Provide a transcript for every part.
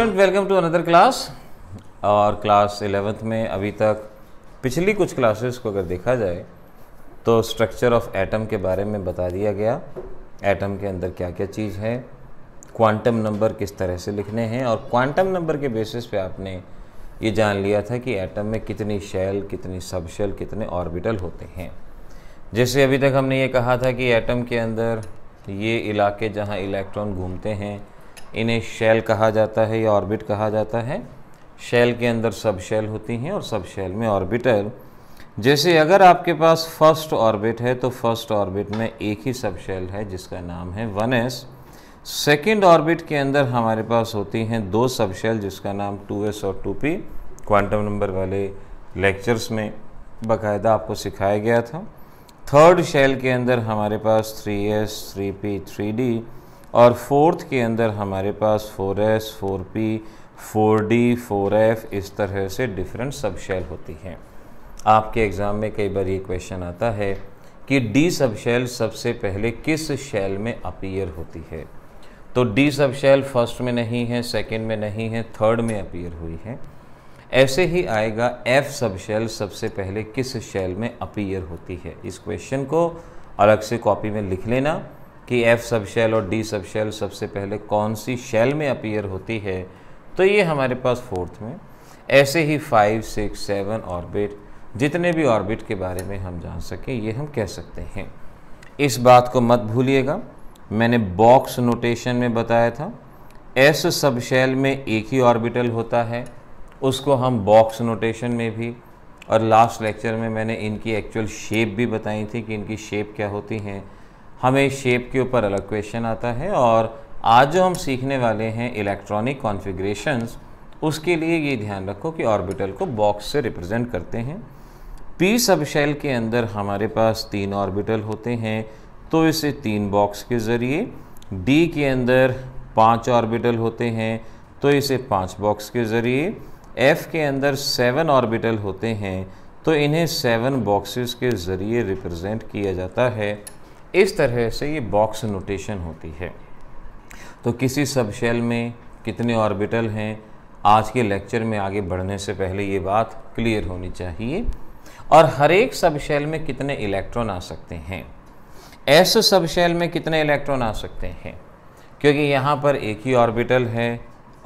student welcome to another class और class eleventh में अभी तक पिछली कुछ क्लासेस को अगर देखा जाए तो स्ट्रक्चर ऑफ एटम के बारे में बता दिया गया एटम के अंदर क्या क्या चीज़ है क्वांटम नंबर किस तरह से लिखने हैं और क्वांटम नंबर के बेसिस पे आपने ये जान लिया था कि एटम में कितनी शेल कितनी सब शेल कितने ऑर्बिटल होते हैं जैसे अभी तक हमने ये कहा था कि एटम के अंदर ये इलाके जहाँ इलेक्ट्रॉन घूमते हैं इन्हें शेल कहा जाता है या ऑर्बिट कहा जाता है शेल के अंदर सब शेल होती हैं और सब शेल में ऑर्बिटल जैसे अगर आपके पास फर्स्ट ऑर्बिट है तो फर्स्ट ऑर्बिट में एक ही सब शेल है जिसका नाम है वन एस सेकेंड ऑर्बिट के अंदर हमारे पास होती हैं दो सब शेल जिसका नाम टू एस और टू पी क्वांटम नंबर वाले लेक्चर्स में बाकायदा आपको सिखाया गया था थर्ड शेल के अंदर हमारे पास three S three P three D और फोर्थ के अंदर हमारे पास 4s, 4p, 4d, 4f इस तरह से डिफरेंट सब शेल होती हैं आपके एग्ज़ाम में कई बार ये क्वेश्चन आता है कि डी सब शेल सबसे पहले किस शेल में अपीयर होती है तो डी सब शेल फर्स्ट में नहीं है सेकेंड में नहीं है थर्ड में अपीयर हुई है ऐसे ही आएगा एफ सब शेल सबसे पहले किस शेल में अपीयर होती है इस क्वेश्चन को अलग से कॉपी में लिख लेना कि एफ़ सब शेल और डी सब शेल सबसे पहले कौन सी शेल में अपीयर होती है तो ये हमारे पास फोर्थ में ऐसे ही फाइव सिक्स सेवन ऑर्बिट जितने भी ऑर्बिट के बारे में हम जान सकें ये हम कह सकते हैं इस बात को मत भूलिएगा मैंने बॉक्स नोटेशन में बताया था एस सब शेल में एक ही ऑर्बिटल होता है उसको हम बॉक्स नोटेशन में भी और लास्ट लेक्चर में मैंने इनकी एक्चुअल शेप भी बताई थी कि इनकी शेप क्या होती हैं हमें शेप के ऊपर अलग क्वेश्चन आता है और आज जो हम सीखने वाले हैं इलेक्ट्रॉनिक कॉन्फ़िगरेशंस उसके लिए ये ध्यान रखो कि ऑर्बिटल को बॉक्स से रिप्रेजेंट करते हैं पी सबशेल के अंदर हमारे पास तीन ऑर्बिटल होते हैं तो इसे तीन बॉक्स के ज़रिए डी के अंदर पांच ऑर्बिटल होते हैं तो इसे पांच बॉक्स के ज़रिए एफ के अंदर सेवन ऑर्बिटल होते हैं तो इन्हें सेवन बॉक्सेस के ज़रिए रिप्रेजेंट किया जाता है इस तरह से ये बॉक्स नोटेशन होती है तो किसी सब शेल में कितने ऑर्बिटल हैं आज के लेक्चर में आगे बढ़ने से पहले ये बात क्लियर होनी चाहिए और हर एक सब शेल में कितने इलेक्ट्रॉन आ सकते हैं एस सब शेल में कितने इलेक्ट्रॉन आ सकते हैं क्योंकि यहाँ पर एक ही ऑर्बिटल है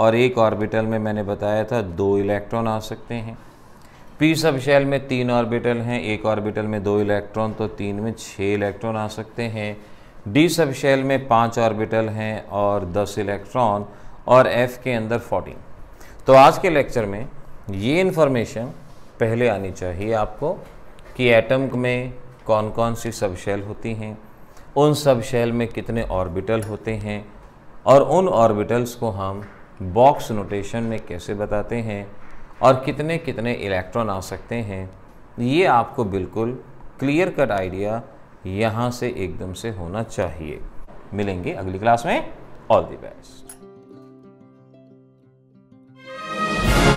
और एक ऑर्बिटल में मैंने बताया था दो इलेक्ट्रॉन आ सकते हैं पी सब शेल में तीन ऑर्बिटल हैं एक ऑर्बिटल में दो इलेक्ट्रॉन तो तीन में छः इलेक्ट्रॉन आ सकते हैं डी सब शेल में पाँच ऑर्बिटल हैं और दस इलेक्ट्रॉन और एफ के अंदर फोर्टीन तो आज के लेक्चर में ये इन्फॉर्मेशन पहले आनी चाहिए आपको कि एटम में कौन कौन सी सब शेल होती हैं उन सब शेल में कितने ऑर्बिटल होते हैं और उन ऑर्बिटल्स को हम बॉक्स नोटेशन में कैसे बताते हैं और कितने कितने इलेक्ट्रॉन आ सकते हैं ये आपको बिल्कुल क्लियर कट आइडिया यहाँ से एकदम से होना चाहिए मिलेंगे अगली क्लास में ऑल दी बेस्ट